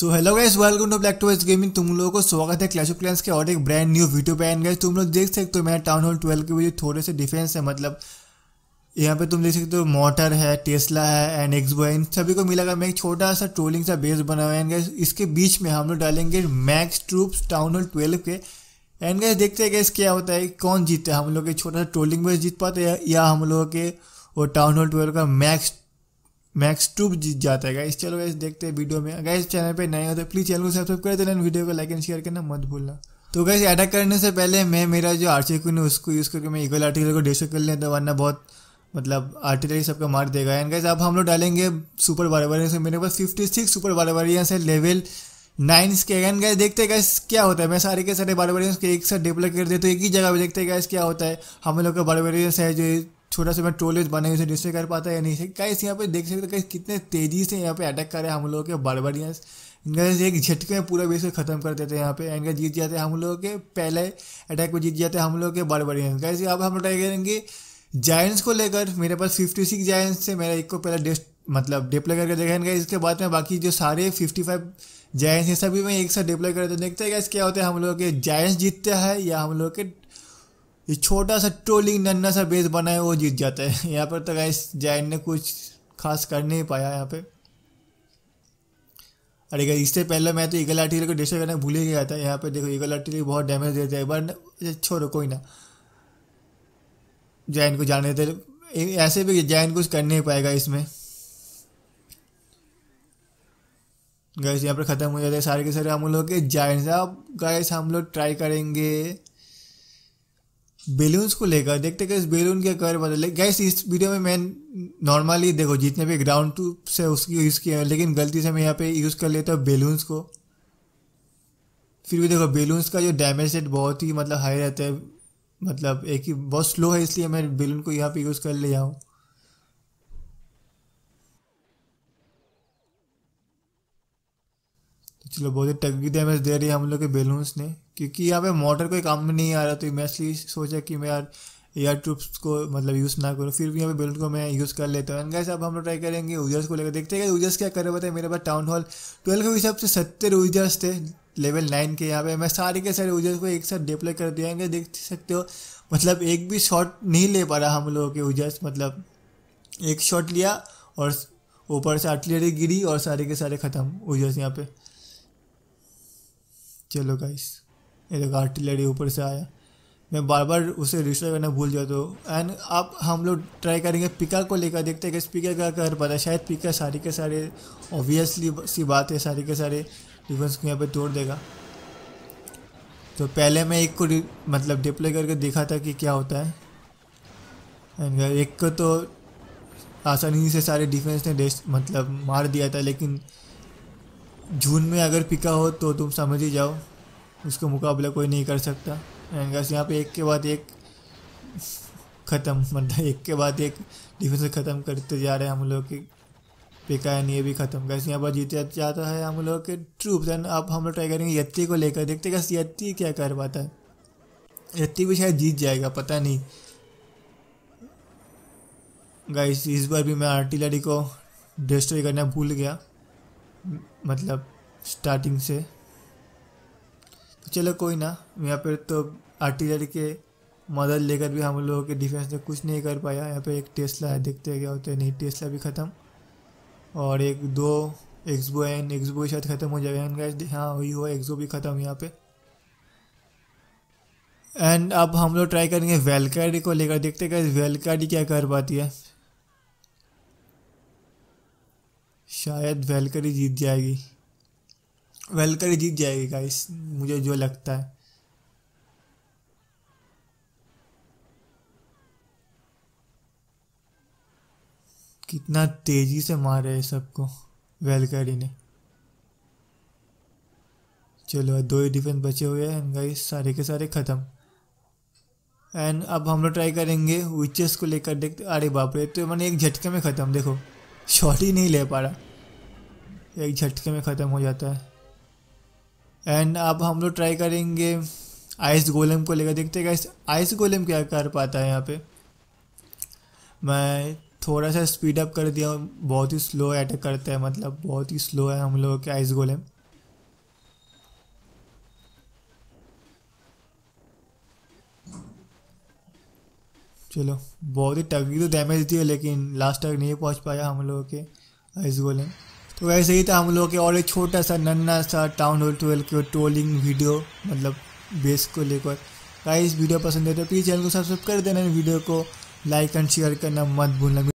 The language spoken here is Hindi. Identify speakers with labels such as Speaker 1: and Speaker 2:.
Speaker 1: so hello guys welcome to black to gaming तुम लोगों को स्वागत है क्लैश ऑफ क्लैंस के और एक ब्रांड न्यू वीडियो पे एंड गाइस तुम लोग देख सकते हो मेरा टाउन हॉल ट्वेल्व की वजह थोड़े से डिफेंस है मतलब यहाँ पे तुम देख सकते हो मोटर है टेस्ला है एंड एक्सबो है इन सभी को मिला मैं एक छोटा सा ट्रोलिंग सा बेस बना हुआ है एंड इसके बीच में हम लोग डालेंगे max troops town hall twelve के एंड गैस देखते हैं गैस क्या होता है कौन जीतता है हम लोग के छोटा सा ट्रोलिंग बेस जीत पाते हैं या हम लोग के और टाउन हॉल ट्वेल्व का मैक्स मैक्स टू जीत जाता है गाइस चलो गाइस देखते हैं वीडियो में इस चैनल पे नए हो तो प्लीज़ चैनल को सब्सक्राइब कर देना वीडियो को लाइक एंड शेयर करना मत भूलना तो गैस अटैक करने से पहले मैं मेरा जो आर्चेकुन है उसको यूज़ करके मैं इक्वल आर्टिकल को डिस्ट्रॉय कर लेता वरना बहुत मतलब आर्टिलरी सबका मार देगा एंड गैस अब हम लोग डालेंगे सुपर बारह से मेरे पास फिफ्टी सिक्स सुपर बारह से लेवल नाइन्स के एंड गैस देखते हैं गैस क्या होता है मैं सारे के सारे बारह के एक साथ डेवलप कर देता तो एक ही जगह पर देखते हैं गैस क्या होता है हम लोग का बारह है जो छोटा सा मैं ट्रोलेज बने उसे डिस्ट्रे कर पाता है या नहीं कैसे यहाँ पे देख सकते कैसे कितने तेज़ी से यहाँ पे अटैक कर रहे हैं हम लोगों के बड़बड़ियाँ गैस एक झटके में पूरा बेस ख़त्म कर देते हैं यहाँ पे एंड जीत जाते हैं हम लोगों के पहले अटैक को जीत जाते हैं हम लोग के बड़बड़ियाँ गैस अब हम अटैक करेंगे जायंट्स को लेकर मेरे पास फिफ्टी सिक्स जायंट्स थे मेरा एक को पहले डिस्ट मतलब डिप्ले करके देखा गया इसके बाद में बाकी जो सारे फिफ्टी फाइव जायंट्स हैं सभी में एक साथ डिप्ले करते देखते हैं गैस क्या होता है हम लोग के जायंट्स जीतते हैं या हम लोग के ये छोटा सा ट्रोलिंग नन्ना सा बेस बना है वो जीत जाता है यहाँ पर तो गाइस जैन ने कुछ खास कर नहीं पाया यहाँ पे अरे गाइस इससे पहले मैं तो ईगल आर्टिकल को डिस्ट्रॉय करना भूल ही गया था यहाँ पे देखो ईगल आर्टिकल बहुत डैमेज देते हैं बट छोड़ो कोई ना जैन को जाने देते ऐसे भी जैन कुछ कर नहीं पाएगा इसमें गैस यहाँ पर ख़त्म हो जाते हैं सारे के सारे हम लोग के जैन अब गैस हम लोग ट्राई करेंगे बेलून्स को लेकर देखते गए इस बेलून के कलर बदले गैस इस वीडियो में मैं नॉर्मली देखो जितने भी ग्राउंड टू से उसकी यूज़ किया है लेकिन गलती से मैं यहाँ पे यूज़ कर लेता हूँ बेलून्स को फिर भी देखो बेलून्स का जो डैमेज रेट बहुत ही मतलब हाई रहता है मतलब एक ही बहुत स्लो है इसलिए मैं बेलून को यहाँ पे यूज़ कर ले जाऊँ चलो बहुत ही टगी डैमेज दे रही है हम लोग के बेलून्स ने क्योंकि यहाँ पे मोटर कोई काम में नहीं आ रहा तो मैं इसलिए सोचा कि मैं यार एयर ट्रूप्स को मतलब यूज़ ना करूँ फिर भी यहाँ पे बेलून को मैं यूज़ कर लेता हूँ गैस अब हम लोग ट्राई करेंगे यूजर्स को लेकर देखते हैं यूजर्स क्या कर रहे बताए मेरे पास टाउन हॉल ट्वेल्व के हिसाब से सत्तर यूजर्स थे लेवल नाइन के यहाँ पे मैं सारे के सारे यूजर्स को एक साथ डिप्लॉय कर दिया देख सकते हो मतलब एक भी शॉट नहीं ले पा रहा हम लोगों के यूजर्स मतलब एक शॉट लिया और ऊपर से आर्टिलरी गिरी और सारे के सारे ख़त्म यूजर्स यहाँ पे चलो गाइस ये देखो आर्टिलरी ऊपर से आया मैं बार बार उसे रिस्टोर करना भूल जाता हूँ एंड अब हम लोग ट्राई करेंगे पिका को लेकर देखते हैं कि पिका का कर पता है शायद पिका सारी के सारे ऑब्वियसली सी बात है सारी के सारे डिफेंस को यहाँ पे तोड़ देगा तो पहले मैं एक को मतलब डिप्ले करके देखा था कि क्या होता है एंड एक को तो आसानी से सारे डिफेंस ने मतलब मार दिया था लेकिन जून में अगर पिका हो तो तुम समझ ही जाओ उसका मुकाबला कोई नहीं कर सकता एंड गैस यहाँ पे एक के बाद एक ख़त्म मतलब एक के बाद एक डिफेंस ख़त्म करते जा रहे हैं हम लोग के पिका एंड ये भी ख़त्म गैस यहाँ पर जीते जाता है हम लोग के ट्रूप दैन अब हम लोग ट्राई करेंगे यत्ती को लेकर देखते गैस यत्ती क्या कर पाता है यत्ती भी शायद जीत जाएगा पता नहीं गाइस इस बार भी मैं आर्टिलरी को डिस्ट्रॉय करना भूल गया मतलब स्टार्टिंग से तो चलो कोई ना यहाँ पर तो आर्टिलरी के मदद लेकर भी हम लोगों के डिफेंस ने कुछ नहीं कर पाया यहाँ पे एक टेस्ला है देखते हैं क्या होता है नहीं टेस्ला भी ख़त्म और एक दो एक्सबो एन एक्सबो शायद ख़त्म हो जाएगा गैस हाँ वही हो एक्सबो भी ख़त्म यहाँ पे एंड अब हम लोग ट्राई करेंगे वेलकाडी को लेकर देखते हैं गैस वेलकाडी क्या कर पाती है शायद वेलकरी जीत जाएगी वेलकरी जीत जाएगी गाइस मुझे जो लगता है कितना तेजी से मार रहे सबको वेलकरी ने चलो दो ही डिफेंस बचे हुए हैं गाइस सारे के सारे ख़त्म एंड अब हम लोग ट्राई करेंगे विचेस को लेकर देखते अरे बाप रे तो मैंने एक झटके में ख़त्म देखो शॉट ही नहीं ले पा रहा एक झटके में ख़त्म हो जाता है एंड अब हम लोग ट्राई करेंगे आइस गोलम को लेकर देखते हैं आइस गोलम क्या कर पाता है यहाँ पे मैं थोड़ा सा स्पीड अप कर दिया बहुत ही स्लो अटैक करता है मतलब बहुत ही स्लो है हम लोग के आइस गोलम चलो बहुत ही तगड़ी तो डैमेज थी लेकिन लास्ट तक नहीं पहुंच पाया हम लोगों के आइस गोलम तो वैसे ही था हम लोगों के और एक छोटा सा नन्ना सा टाउन हॉल ट्वेल्व के ट्रोलिंग वीडियो मतलब बेस को लेकर गाइस वीडियो पसंद है तो प्लीज़ चैनल को सब्सक्राइब कर देना वीडियो को लाइक एंड शेयर करना मत भूलना